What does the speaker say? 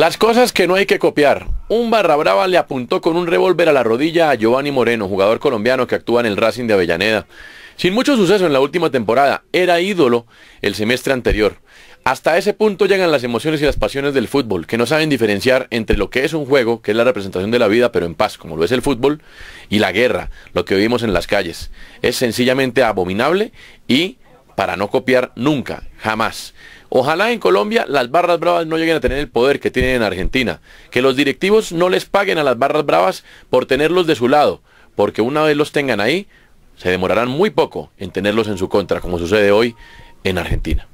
Las cosas que no hay que copiar. Un barra brava le apuntó con un revólver a la rodilla a Giovanni Moreno, jugador colombiano que actúa en el Racing de Avellaneda. Sin mucho suceso en la última temporada, era ídolo el semestre anterior. Hasta ese punto llegan las emociones y las pasiones del fútbol, que no saben diferenciar entre lo que es un juego, que es la representación de la vida, pero en paz, como lo es el fútbol, y la guerra, lo que vivimos en las calles. Es sencillamente abominable y para no copiar nunca, jamás. Ojalá en Colombia las barras bravas no lleguen a tener el poder que tienen en Argentina, que los directivos no les paguen a las barras bravas por tenerlos de su lado, porque una vez los tengan ahí, se demorarán muy poco en tenerlos en su contra, como sucede hoy en Argentina.